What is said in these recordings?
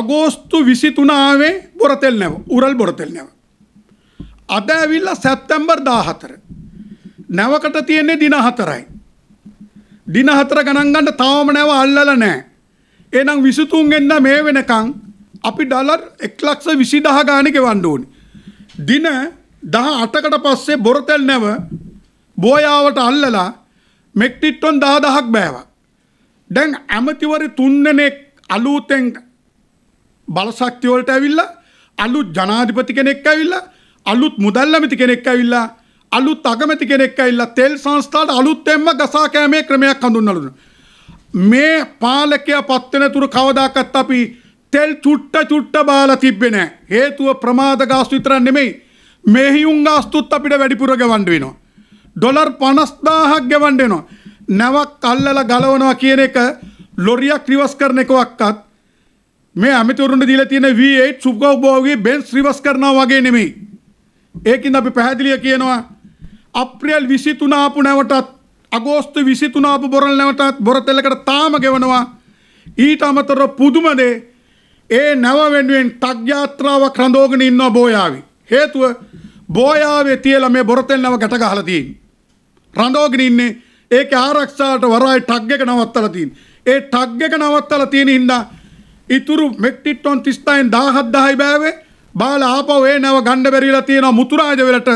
අගෝස්තු විසිතුනාවේ බොරතෙල් නැව උරල් බොරතෙල් නැව. අද ඇවිල්ල සැප්තැම්බර් දාහතර. නැවකට තියෙන්නේ දින හතරයි. දින හතර ගණන්ගන්න තවම නැව අල්ලල නෑ. එනම් විසුතුන් එන්න මේ වෙනකං අපි ඩලර් එක්ලක්ෂ විසි දහ ගානක වන්ඩෝනි. දින දහ අටකට පස්සේ බොරතැල් නැව බෝයාවට අල්ලලා මෙක්ටිට්ටොන් දහ දහක් බෑවා. දැන් ඇමතිවරි තුන්නනෙක් අලූතෙන් බලශක්තිවලට ඇවිල්ලා අලුත් ජනාධිපති කෙනෙක් ඇවිල්ලා අලුත් මුදල් ඇමති කෙනෙක් ඇවිල්ලා අලුත් අගමැති කෙනෙක් ඇවිල්ලා තෙල් සංස්ථාවට අලුත්ෙන්ම ගසා කෑමේ ක්‍රමයක් හඳුන්වලුන. මේ පාලකයා පත් වෙන තුරු කවදාකවත් අපි තෙල් චුට්ට චුට්ට බාලා තිබ්බේ නැහැ. හේතුව ප්‍රමාද ගාස්තු විතරක් නෙමෙයි. මෙහියුම් ගාස්තුත් අපිට වැඩිපුර ගෙවන්න වෙනවා. ඩොලර් 50000ක් ගෙවන්න වෙනවා. නැවක් අල්ලලා ගලවනවා කියන එක ලොරියක් රිවර්ස් කරන එකක්වත් මේ ඇමතුරුන්ට දීලා තියෙන V8 සුබෝබෝගේ බෙන්ස් රිවර්ස් කරනවා වගේ නෙමෙයි. ඒකින් අපි පැහැදිලිව කියනවා අප්‍රේල් 23 ආපු නැවටත් අගෝස්තු 23 ආපු බොරල් නැවටත් බොරතෙල්ලකට තාම ගෙවනවා. ඊට අමතරව පුදුම දේ ඒ නැව වෙනුවෙන් තග් යාත්‍රාවක් රඳවගෙන ඉන්නවා බෝයාවේ. හේතුව බෝයාවේ තියලා මේ බොරතෙල් නැව ගැට ගහලා තියෙන්නේ. රඳවගෙන ඉන්නේ ඒක ආරක්ෂාවට වරායි ටග් එක නවත්තලා තියෙන්නේ. ඒ ටග් එක නවත්තලා තියෙන හින්දා ඉතුරු මෙට්ටික් ටොන් 35000න් 17000යි බෑවේ. බාල ආපහු ඒ නැව ගන්න බැරිලා තියෙනවා මුතුරාජ වෙලට.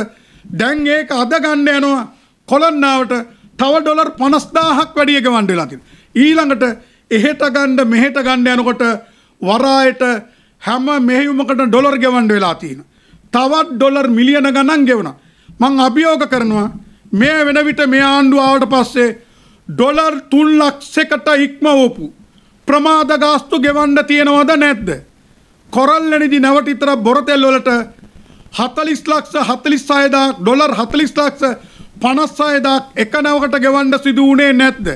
දැන් ඒක අද ගන්න යනවා කොලන්නාවට තව ඩොලර් 50000ක් වැඩි ගෙවන්න වෙලා තියෙනවා. ඊළඟට එහෙට ගන්න මෙහෙට ගන්න යනකොට වරායට හැම මෙහෙයුමකට ඩොලර් ගෙවන්න වෙලා තියෙනවා. තවත් ඩොලර් මිලියන ගණන් ගෙවනවා. මං අභියෝග කරනවා මේ වෙන විට මේ ආණ්ඩුව ආවට පස්සේ ඩොලර් 3 ලක්ෂයකට ඉක්ම වූපු ප්‍රමාද ගාස්තු ගෙවන්න තියෙනවද නැද්ද? කොරල්ලනිදි නැවටිතර බොරතෙල් වලට 40 ලක්ෂ 46000 ඩොලර් 40 ලක්ෂ 56000 එක නැවකට ගෙවන්න සිදු වුණේ නැද්ද?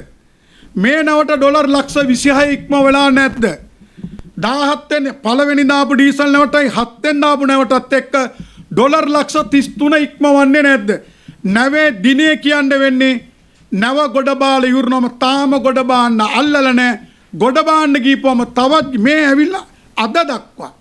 මේ නැවට ඩොලර් ලක්ෂ 26 ඉක්ම වෙලා නැද්ද? 17 වෙනි පළවෙනි දාපු ඩීසල් නැවටයි 7 වෙනි දාපු නැවටත් එක්ක ඩොලර් ලක්ෂ 33 ඉක්මවන්නේ නැද්ද? නැවේ දිනේ කියන්න වෙන්නේ නැව ගොඩ බාල යුරනම තාම ගොඩ බාන්න අල්ලලා නැහැ. ගොඩ බාන්න ගීපුවම තවත් මේ ඇවිල්ලා අද දක්වා